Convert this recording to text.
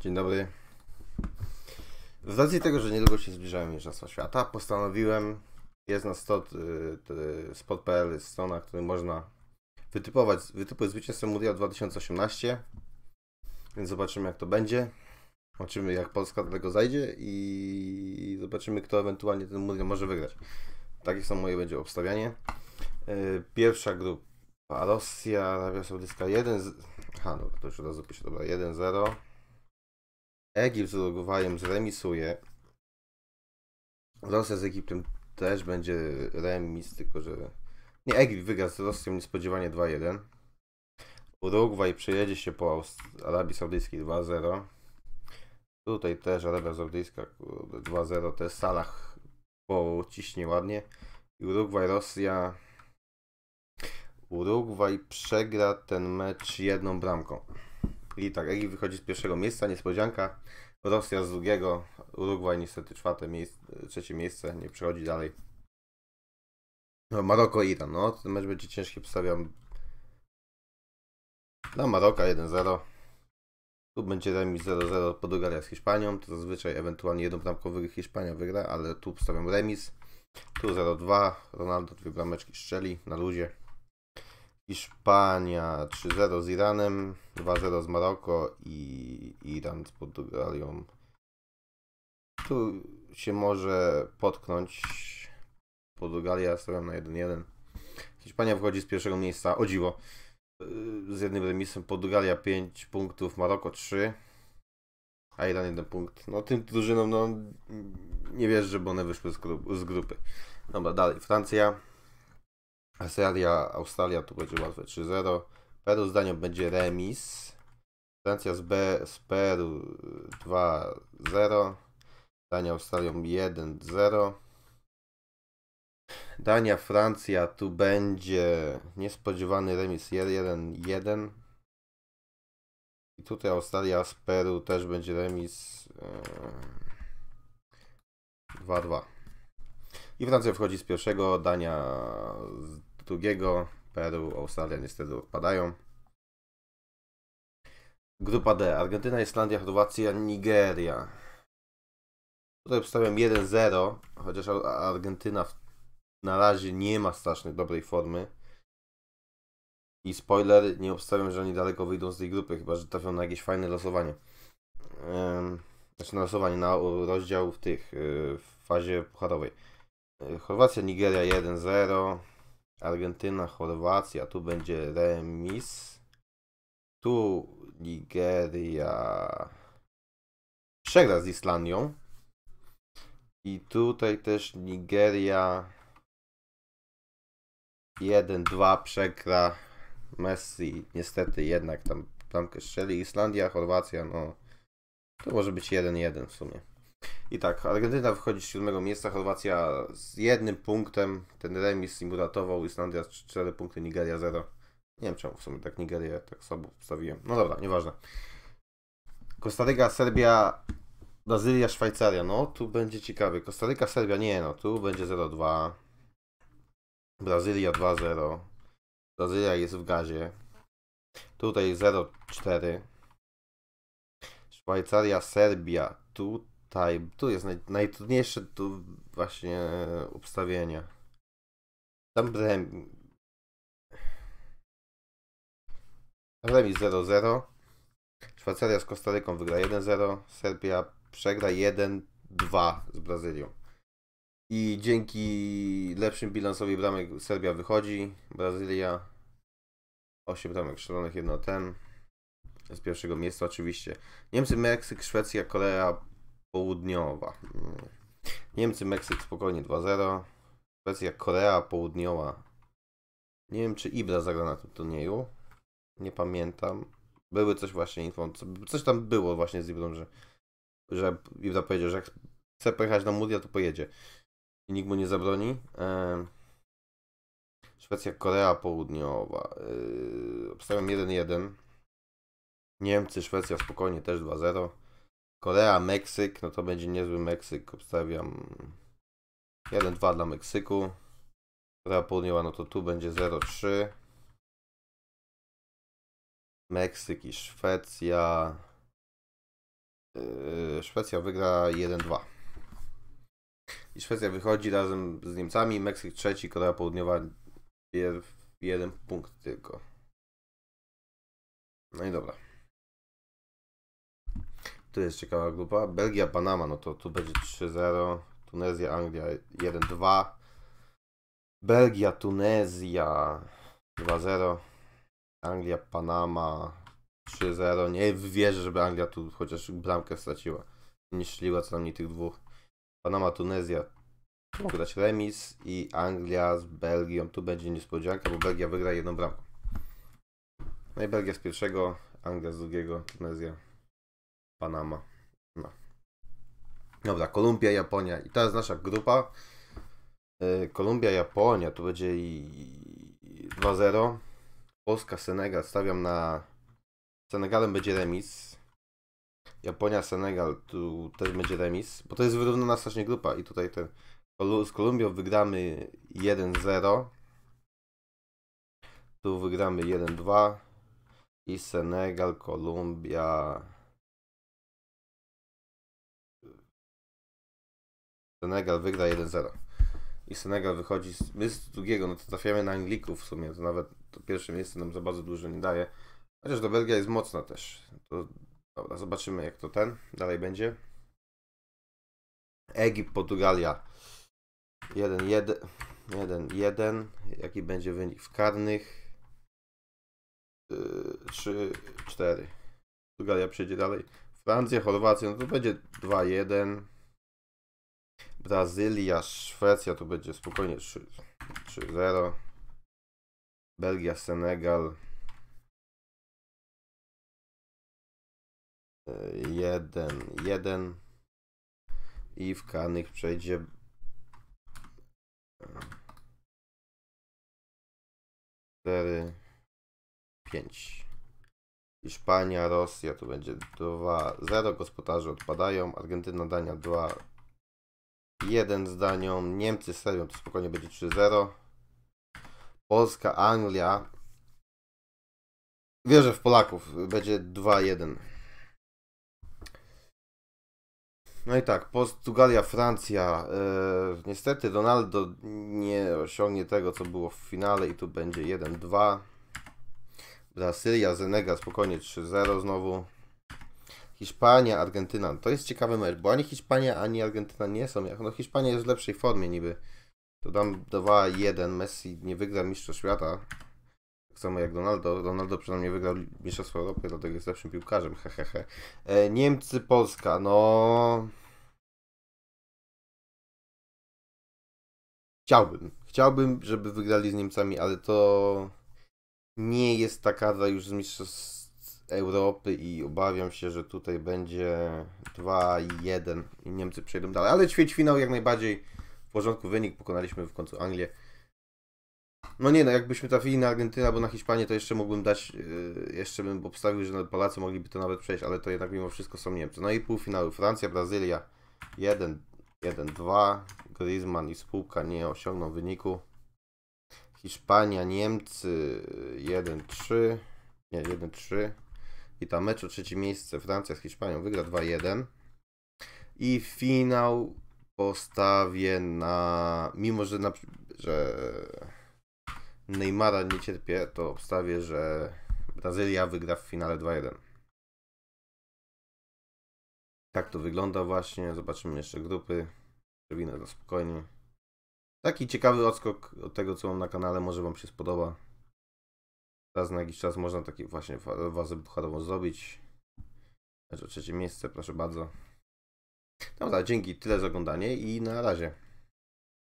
Dzień dobry. Z racji tego, że niedługo się zbliżają Mistrzostwa Świata, postanowiłem, jest na y, spot.pl, strona, strona, której można wytypować, wytypuj zwycięstwo Mundial 2018, więc zobaczymy jak to będzie. Zobaczymy jak Polska do tego zajdzie i zobaczymy kto ewentualnie ten Mundial może wygrać. Takie są moje będzie obstawianie. Y, pierwsza grupa Rosja, Arabia Saudyjska 1, z... aha no to już od razu piszę, dobra 1-0. Egipt z Urugwajem zremisuje. Rosja z Egiptem też będzie remis, tylko że... Nie, Egipt wygra z Rosją niespodziewanie 2-1. Urugwaj przejedzie się po Aust Arabii Saudyjskiej 2-0. Tutaj też Arabia Saudyjska 2-0, te Salah pociśnie ładnie. Urugwaj, Rosja... Urugwaj przegra ten mecz jedną bramką. I tak, Egipt wychodzi z pierwszego miejsca, niespodzianka. Rosja z drugiego, Urugwaj niestety czwarte miejsce, trzecie miejsce, nie przechodzi dalej. No, Maroko i Iran, no ten mecz będzie ciężki, postawiam dla Maroka 1-0. Tu będzie remis 0-0 Portugalia z Hiszpanią, to zazwyczaj ewentualnie jedną jednobramkowy Hiszpania wygra, ale tu postawiam remis. Tu 0-2, Ronaldo dwie brameczki strzeli na luzie. Hiszpania 3-0 z Iranem, 2-0 z Maroko i Iran z Portugalią. Tu się może potknąć. Portugalia stawiam na 1-1. Hiszpania wchodzi z pierwszego miejsca. O dziwo. Yy, z jednym remisem Portugalia 5 punktów, Maroko 3, a Iran 1 punkt. No tym drużynom no, nie wierzę, żeby one wyszły z, grupy. z grupy. Dobra, dalej. Francja Seria Australia tu będzie łatwe 3-0. Peru z Danią będzie remis. Francja z, B, z Peru 2-0. Dania Australią 1-0. Dania, Francja, tu będzie niespodziewany remis 1-1. I tutaj Australia z Peru też będzie remis 2-2. E, I Francja wchodzi z pierwszego, Dania z drugiego Peru, Australia niestety odpadają. Grupa D. Argentyna, Islandia, Chorwacja, Nigeria. Tutaj obstawiam 1-0, chociaż Argentyna na razie nie ma strasznie dobrej formy. I spoiler, nie obstawiam, że oni daleko wyjdą z tej grupy, chyba że trafią na jakieś fajne losowanie. Znaczy na losowanie, na rozdział w tych, y, w fazie pucharowej. Y, Chorwacja, Nigeria 1-0. Argentyna, Chorwacja, tu będzie remis. Tu Nigeria przegra z Islandią. I tutaj też Nigeria 1-2 przegra Messi. Niestety jednak tam, tam strzeli Islandia, Chorwacja, no to może być 1-1 w sumie. I tak, Argentyna wychodzi z siódmego miejsca, Chorwacja z jednym punktem, ten remis im uratował, Islandia 4 punkty, Nigeria 0. Nie wiem czemu w sumie tak Nigeria tak słabo wstawiłem. No dobra, nieważne. Kostaryka, Serbia, Brazylia, Szwajcaria. No, tu będzie ciekawy. Kostaryka, Serbia, nie no, tu będzie 0-2. Brazylia 2-0. Brazylia jest w gazie. Tutaj 0-4. Szwajcaria, Serbia. Tu Tutaj, tu jest naj, najtrudniejsze tu właśnie obstawienie. Tam remis. Remis 0-0. Szwajcaria z Kostaryką wygra 1-0. Serbia przegra 1-2 z Brazylią. I dzięki lepszym bilansowi bramek Serbia wychodzi. Brazylia 8 bramek szalonych, jedno ten. Z pierwszego miejsca oczywiście. Niemcy, Meksyk, Szwecja, Korea Południowa. Niemcy, Meksyk spokojnie 2-0. Szwecja, Korea Południowa. Nie wiem, czy Ibra zagra na tym turnieju. Nie pamiętam. Były coś właśnie info, coś tam było właśnie z Ibrą, że, że Ibra powiedział, że jak chce pojechać na Muria, to pojedzie. I nikt mu nie zabroni. Szwecja, Korea Południowa. Yy, obstawiam 1-1. Niemcy, Szwecja spokojnie też 2-0. Korea, Meksyk, no to będzie niezły Meksyk. Obstawiam 1-2 dla Meksyku. Korea Południowa, no to tu będzie 0-3. Meksyk i Szwecja. Yy, Szwecja wygra 1-2. I Szwecja wychodzi razem z Niemcami. Meksyk trzeci, Korea Południowa jeden punkt tylko. No i dobra. Tu jest ciekawa grupa. Belgia, Panama, no to tu będzie 3-0. Tunezja, Anglia 1-2. Belgia, Tunezja 2-0. Anglia, Panama 3-0. Nie wierzę, żeby Anglia tu chociaż bramkę straciła. Nie strzeliła co najmniej tych dwóch. Panama, Tunezja mógł no. dać remis i Anglia z Belgią. Tu będzie niespodzianka, bo Belgia wygra jedną bramkę No i Belgia z pierwszego, Anglia z drugiego, Tunezja Panama. No. Dobra, Kolumbia, Japonia. I teraz nasza grupa. Y, Kolumbia, Japonia, tu będzie 2-0. Polska, Senegal, stawiam na... Senegalem będzie remis. Japonia, Senegal, tu też będzie remis, bo to jest wyrównana strasznie grupa i tutaj ten... Z Kolumbią wygramy 1-0. Tu wygramy 1-2. I Senegal, Kolumbia... Senegal wygra 1-0. I Senegal wychodzi, z, my z drugiego, no to trafiamy na Anglików w sumie, to nawet to pierwsze miejsce nam za bardzo dużo nie daje. Chociaż ta Belgia jest mocna też. To, dobra, zobaczymy jak to ten dalej będzie. Egipt, Portugalia. 1-1. Jaki będzie wynik w karnych? 3-4. Yy, Portugalia przejdzie dalej. Francja, Chorwacja, no to będzie 2-1. Brazylia, Szwecja to będzie spokojnie 3-0. Belgia, Senegal. 1-1. E, I w Kanych przejdzie. Cztery, pięć. Hiszpania, Rosja, to będzie 2-0, gospodarze odpadają, Argentyna, Dania 2, Jeden zdanią. Niemcy serią to spokojnie będzie 3-0. Polska, Anglia. Wierzę w Polaków. Będzie 2-1. No i tak, Portugalia, Francja. Yy, niestety Ronaldo nie osiągnie tego, co było w finale i tu będzie 1-2. Brazylia, Zenega spokojnie 3-0 znowu. Hiszpania, Argentyna. To jest ciekawy mecz, bo ani Hiszpania, ani Argentyna nie są. Jak, no Hiszpania jest w lepszej formie niby. To dam 2-1. Messi nie wygra Mistrzostw Świata. Tak samo jak Ronaldo. Ronaldo przynajmniej wygrał Mistrzostwo Europy, dlatego jest lepszym piłkarzem. Hehehe. E, Niemcy, Polska. No... Chciałbym. Chciałbym, żeby wygrali z Niemcami, ale to nie jest ta kadra już z Mistrzostw Europy i obawiam się, że tutaj będzie 2-1 i Niemcy przejdą dalej. Ale finał jak najbardziej w porządku wynik. Pokonaliśmy w końcu Anglię. No nie, no jakbyśmy trafili na Argentynę albo na Hiszpanię, to jeszcze mógłbym dać, y, jeszcze bym obstawił, że Polacy mogliby to nawet przejść, ale to jednak mimo wszystko są Niemcy. No i półfinały Francja, Brazylia 1-2, Griezmann i spółka nie osiągną wyniku. Hiszpania, Niemcy 1-3, nie 1-3. I tam mecz o trzecie miejsce Francja z Hiszpanią wygra 2-1. I finał postawię na. Mimo, że, na, że Neymara nie cierpię, to obstawię, że Brazylia wygra w finale 2-1. Tak to wygląda właśnie. Zobaczymy jeszcze grupy. Przewinę to spokojnie. Taki ciekawy odskok od tego, co mam na kanale. Może Wam się spodoba. Raz na jakiś czas można takie właśnie wazę pucharową zrobić. Znaczy trzecie miejsce, proszę bardzo. No dobra, dzięki, tyle za oglądanie i na razie.